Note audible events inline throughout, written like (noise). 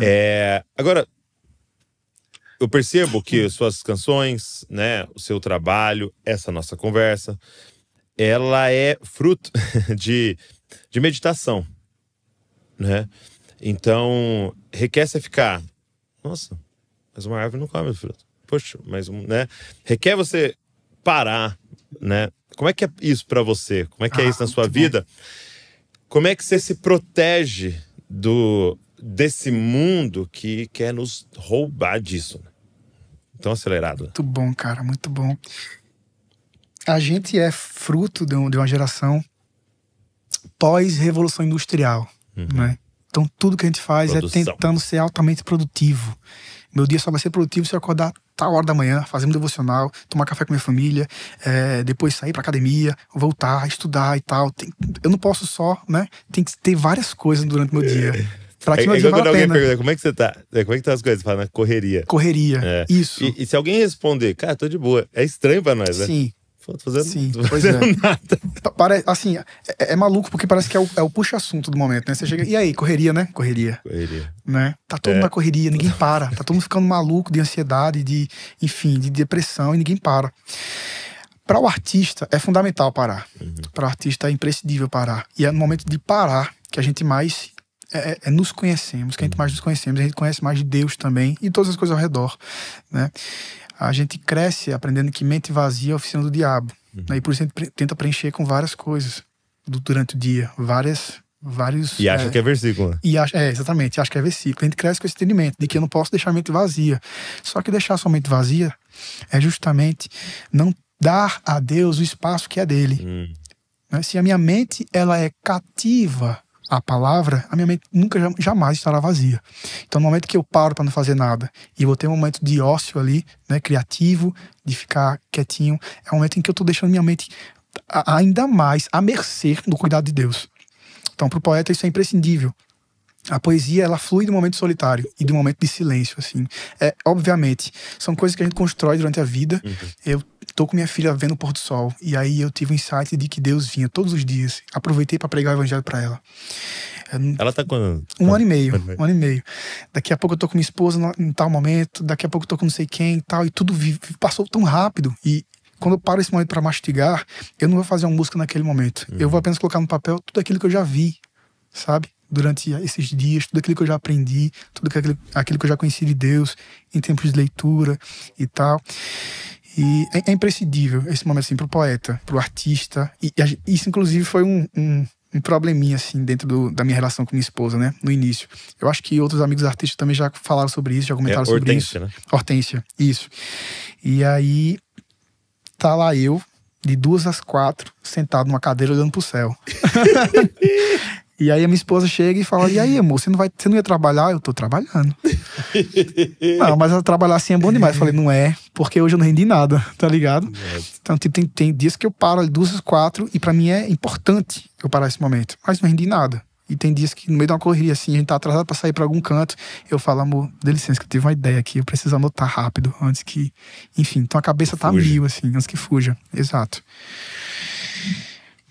É. é. agora, eu percebo que suas canções, né, o seu trabalho, essa nossa conversa, ela é fruto (laughs) de, de meditação, né? Então, requer você ficar, nossa, mas uma árvore não come fruto. Poxa, mas, né? Requer você parar, né? Como é que é isso para você? Como é que ah, é isso ah, na sua vida? Bom. Como é que você se protege do desse mundo que quer nos roubar disso. Né? Tão acelerado. Muito bom, cara, muito bom. A gente é fruto de, uma geração pós-revolução industrial, uhum. né? Então tudo que a gente faz é Produção. é tentando ser altamente produtivo. Meu dia só vai ser produtivo se eu acordar tal hora da manhã, fazer um devocional, tomar café com minha família, é, depois sair para academia, voltar, estudar e tal. Tem, eu não posso só, né? Tem que ter várias coisas durante o meu dia. (laughs) Pra é, é igual quando alguém pergunta como é que você tá? É, como é que tá as coisas? Fala, na correria. Correria, é. isso. E, e, se alguém responder, cara, tô de boa, é estranho pra nós, né? Sim. fazendo, Sim, fazendo pois é. nada. Tá, parece, assim, é, é, maluco porque parece que é o, é o puxa-assunto do momento, né? Você chega, e aí, correria, né? Correria. Correria. Né? Tá todo é. na correria, ninguém para. Tá todo mundo ficando maluco de ansiedade, de, enfim, de depressão e ninguém para. Para o artista é fundamental parar. Uhum. Para o artista é imprescindível parar. E é no momento de parar que a gente mais é, é, é nos conhecemos, que a gente mais nos conhecemos, a gente conhece mais de Deus também e todas as coisas ao redor, né? A gente cresce aprendendo que mente vazia é oficina do diabo, uhum. né? E por isso a gente tenta preencher com várias coisas durante o dia, várias vários. E acha é, que é versículo. Né? E acha, é, exatamente, acha que é versículo. A gente cresce com esse entendimento de que eu não posso deixar a mente vazia. Só que deixar a sua mente vazia é justamente não dar a Deus o espaço que é dele. Hum. Né? Se a minha mente ela é cativa a palavra, a minha mente nunca jamais estará vazia. Então, no momento que eu paro para não fazer nada e vou ter um momento de ócio ali, né, criativo, de ficar quietinho, é um momento em que eu estou deixando minha mente ainda mais à mercê do cuidado de Deus. Então, para o poeta isso é imprescindível. A poesia ela flui do momento solitário e do momento de silêncio, assim. É, obviamente, são coisas que a gente constrói durante a vida. Uhum. Eu tô com minha filha vendo o pôr do sol. E aí eu tive um insight de que Deus vinha todos os dias. Aproveitei para pregar o evangelho para ela. É, ela tá com Um ano e meio. Um ano e meio. Daqui a pouco eu tô com minha esposa em tal momento, daqui a pouco eu tô com não sei quem e tal. E tudo vive, passou tão rápido. E quando eu paro esse momento para mastigar, eu não vou fazer uma música naquele momento. Uhum. Eu vou apenas colocar no papel tudo aquilo que eu já vi, sabe? Durante esses dias, tudo aquilo que eu já aprendi, tudo aquilo, aquilo que eu já conheci de Deus em tempos de leitura e tal. E é, é imprescindível esse momento assim, para o poeta, para o artista. E, e, isso, inclusive, foi um, um um probleminha, assim, dentro do, da minha relação com minha esposa, né? No início. Eu acho que outros amigos artistas também já falaram sobre isso, já comentaram é, sobre Hortência, isso. Né? Hortência, isso. E aí, tá lá eu, de duas às quatro, sentado numa cadeira olhando pro céu. (laughs) E aí a minha esposa chega e fala: E aí, amor, você não, vai, você não ia trabalhar? Eu tô trabalhando. (laughs) não, mas trabalhar assim é bom demais. Eu falei, não é, porque hoje eu não rendi nada, (laughs) tá ligado? Então, tipo, tem, tem dias que eu paro duas, quatro, e para mim é importante eu parar esse momento. Mas não rendi nada. E tem dias que no meio de uma correria, assim, a gente tá atrasado pra sair pra algum canto, eu falo, amor, dê licença que eu tive uma ideia aqui, eu preciso anotar rápido, antes que. Enfim, então a cabeça tá fuja. tá mil, assim, antes que fuja. Exato.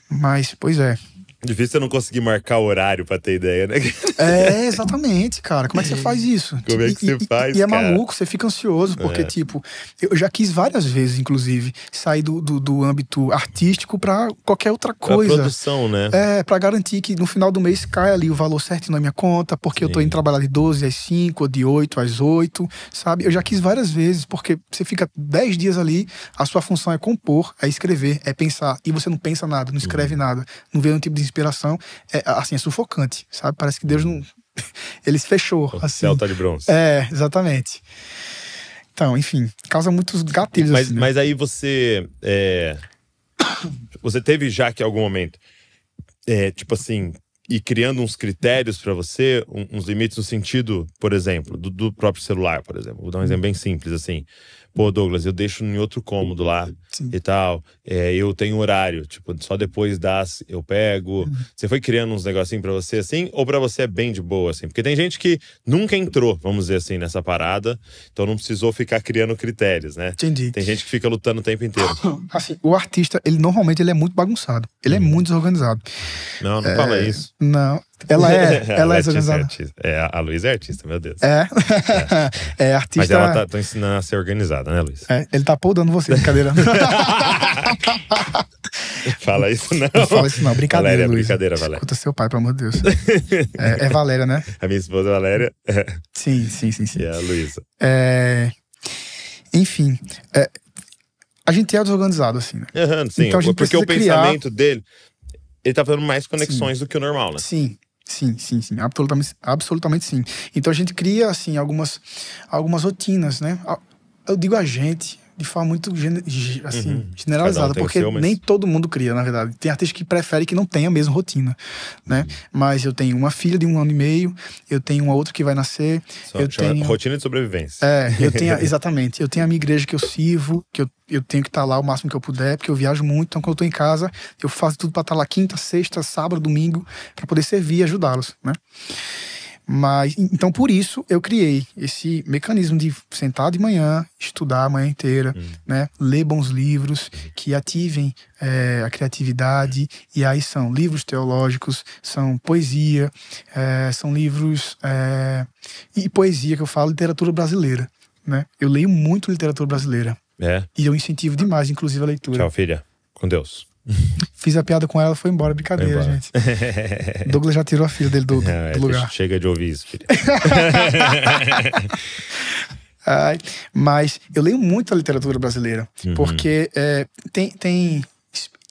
Mas, pois é. Difícil eu não conseguir marcar horário pra ter ideia, né? É, exatamente, cara. Como é que você faz isso? Como é que você e, faz, E é cara? maluco, você fica ansioso, porque, é. tipo, eu já quis várias vezes, inclusive, sair do, do, do âmbito artístico pra qualquer outra coisa. Pra produção, né? É, pra garantir que no final do mês caia ali o valor certo na minha conta, porque Sim. eu tô indo trabalhar de 12 às 5, ou de 8 às 8, sabe? Eu já quis várias vezes, porque você fica 10 dias ali, a sua função é compor, é escrever, é pensar, e você não pensa nada, não escreve nada, não vê nenhum tipo de respiração, é, assim, é sufocante, sabe? Parece que Deus não. (laughs) Ele se fechou. assim. céu tá de bronze. É, exatamente. Então, enfim, causa muitos gatilhos. Mas, assim, né? mas aí você. É... (coughs) Você teve já que em algum momento. É, tipo assim, e criando uns critérios para você, um, uns limites no sentido, por exemplo, do, do, próprio celular, por exemplo. Vou dar um exemplo bem simples, assim. Pô, Douglas, eu deixo em outro cômodo lá Sim. e tal. É, eu tenho horário, tipo, só depois das eu pego. Uhum. Você foi criando uns negocinhos para você, assim? Ou para você é bem de boa, assim? Porque tem gente que nunca entrou, vamos dizer assim, nessa parada. Então não precisou ficar criando critérios, né? Entendi. Tem gente que fica lutando o tempo inteiro. assim, o artista, ele normalmente ele é muito bagunçado. Ele é uhum. muito desorganizado. Não, não é... fala isso. Não. Ela é, (laughs) ela é, é organizada. É, artista. é, a Luísa é artista, meu Deus. É. É, (laughs) é artista. Mas ela tá, te ensinando a ser organizada, né, Luiz? É, ele tá podando você, brincadeira. (laughs) fala isso não. Não fala isso não, brincadeira, Valéria, Luiz. brincadeira, Valéria. Escuta seu pai, pelo amor de Deus. É, é Valéria, né? A minha esposa é Valéria. Sim, sim, sim, sim. E a Luísa. É... Enfim, é... a gente é desorganizado, assim, né? Uhum, sim, então, porque o pensamento criar... dele ele tá fazendo mais conexões sim. do que o normal, né? Sim. Sim, sim, sim, absolutamente, absolutamente sim. Então a gente cria assim algumas algumas rotinas, né? Eu digo a gente, de forma muito assim, uhum. generalizada, um porque seu, mas... nem todo mundo cria, na verdade. Tem artista que prefere que não tenha a mesma rotina, né? Uhum. Mas eu tenho uma filha de um ano e meio, eu tenho uma outra que vai nascer, Só eu tenho... Rotina de sobrevivência. É, eu (laughs) tenho, exatamente. Eu tenho a minha igreja que eu sirvo, que eu, eu tenho que estar tá lá o máximo que eu puder, porque eu viajo muito, então quando eu tô em casa, eu faço tudo para estar tá lá quinta, sexta, sábado, domingo, para poder servir e ajudá-los, né? Mas então por isso eu criei esse mecanismo de sentar de manhã, estudar a manhã inteira, hum. né? Ler bons livros que ativem é, a criatividade e aí são livros teológicos, são poesia, é, são livros é, e poesia que eu falo literatura brasileira, né? Eu leio muito literatura brasileira. É. E eu incentivo demais, inclusive a leitura. Tchau, filha. Com Deus. (laughs) Fiz a piada com ela, foi embora. Brincadeira, foi embora. gente. (laughs) Douglas já tirou a filha dele do, Não, do é, lugar. Chega de ouvir isso, filho. (laughs) Ai, mas eu leio muito a literatura brasileira, uhum. porque é, tem, tem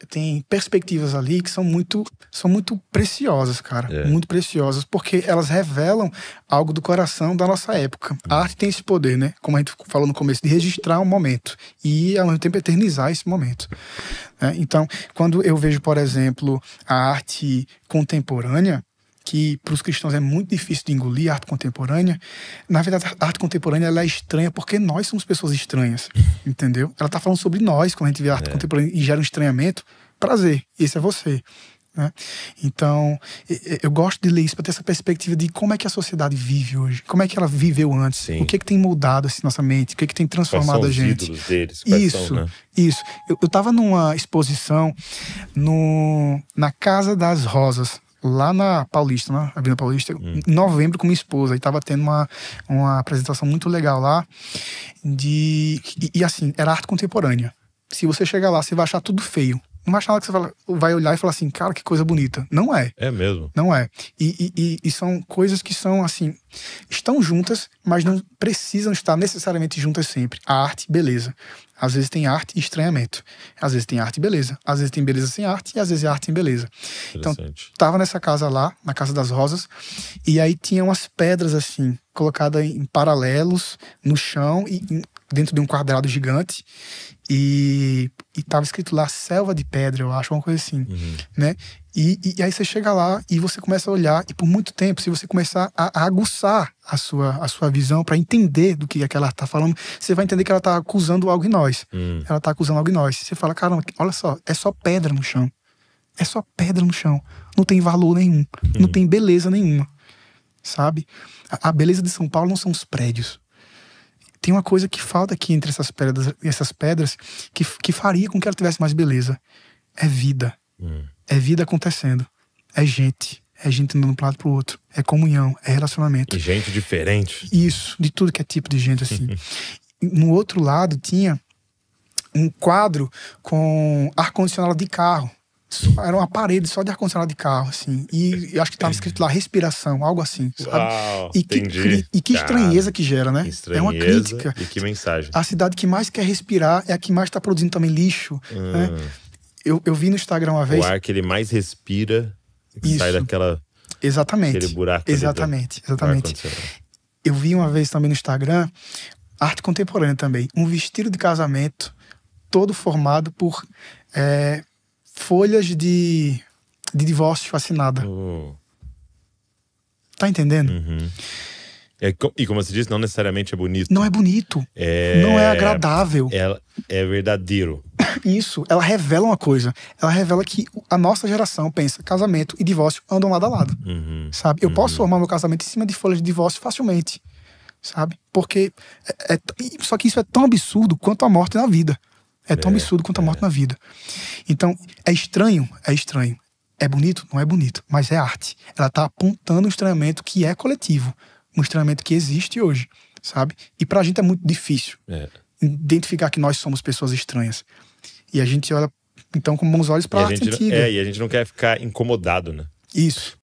tem perspectivas ali que são muito, são muito preciosas, cara. É. Muito preciosas, porque elas revelam algo do coração da nossa época. Uhum. A arte tem esse poder, né? Como a gente falou no começo, de registrar um momento e, ao mesmo tempo, eternizar esse momento. Né? Então, quando eu vejo, por exemplo, a arte contemporânea, que para os cristãos é muito difícil de engolir a arte contemporânea. Na verdade, a arte contemporânea ela é estranha porque nós somos pessoas estranhas, (laughs) entendeu? Ela está falando sobre nós quando a gente vê a arte é. contemporânea e gera um estranhamento. Prazer, esse é você. Né? Então, eu gosto de ler isso para ter essa perspectiva de como é que a sociedade vive hoje, como é que ela viveu antes, Sim. o que é que tem moldado assim, nossa mente, o que é que tem transformado a gente. Deles, isso, são, né? isso. Eu, estava numa exposição no, na Casa das Rosas, lá na Paulista, na né? Avenida Paulista, hum. em novembro com minha esposa. E tava tendo uma, uma apresentação muito legal lá. De, e, e assim, era arte contemporânea. Se você chegar lá, você vai achar tudo feio. Não acha nada que você vai olhar e falar assim, cara, que coisa bonita. Não é. É mesmo. Não é. E, e, e são coisas que são assim, estão juntas, mas não precisam estar necessariamente juntas sempre. A arte, beleza. Às vezes tem arte e estranhamento. Às vezes tem arte e beleza. Às vezes tem beleza sem arte e às vezes é arte sem beleza. Então, tava nessa casa lá, na Casa das Rosas, e aí tinha umas pedras assim, colocadas em paralelos no chão e dentro de um quadrado gigante e, estava escrito lá Selva de Pedra, eu acho, uma coisa assim, uhum. né? E, e, e, aí você chega lá e você começa a olhar e por muito tempo, se você começar a, a aguçar a sua, a sua visão para entender do que é que ela tá falando, você vai entender que ela tá acusando algo em nós. Uhum. Ela tá acusando algo em nós. Você fala, caramba, olha só, é só pedra no chão. É só pedra no chão. Não tem valor nenhum. Uhum. Não hum. tem beleza nenhuma. Sabe? A, a beleza de São Paulo não são os prédios tem uma coisa que falta aqui entre essas pedras, essas pedras que, que faria com que ela tivesse mais beleza. É vida. Hum. É vida acontecendo. É gente. É gente andando um lado para o outro. É comunhão. É relacionamento. E gente diferente. Isso. De tudo que é tipo de gente, assim. (laughs) no outro lado tinha um quadro com ar-condicionado de carro. Era uma parede só de ar-condicionado de carro, assim. E acho que estava escrito lá respiração, algo assim, sabe? Uau, e, que, e que estranheza Cara, que gera, né? Que é uma crítica. E que mensagem. A cidade que mais quer respirar é a que mais está produzindo também lixo, hum. né? Ah. Eu, eu vi no Instagram uma vez. O ar que ele mais respira sai daquela. Exatamente. buraco. Exatamente, exatamente. Eu vi uma vez também no Instagram, arte contemporânea também, um vestido de casamento todo formado por é, folhas de, de divórcio assinada. Oh. Tá entendendo? Uhum. É, e como você disse, não necessariamente é bonito. Não é bonito. É... Não é agradável. É, é verdadeiro. (coughs) Isso, ela revela uma coisa. Ela revela que a nossa geração pensa casamento e divórcio andam lado a lado. Uhum. Sabe? Eu uhum. posso formar meu casamento em cima de folhas de divórcio facilmente. Sabe? Porque. É, é só que isso é tão absurdo quanto a morte na vida. É tão é, absurdo quanto a morte é. na vida. Então, é estranho, é estranho. É bonito? Não é bonito, mas é arte. Ela está apontando um estranhamento que é coletivo, um estranhamento que existe hoje, sabe? E para a gente é muito difícil é. identificar que nós somos pessoas estranhas. E a gente olha, então, com bons olhos para a arte antiga. É, e a gente não quer ficar incomodado, né? Isso.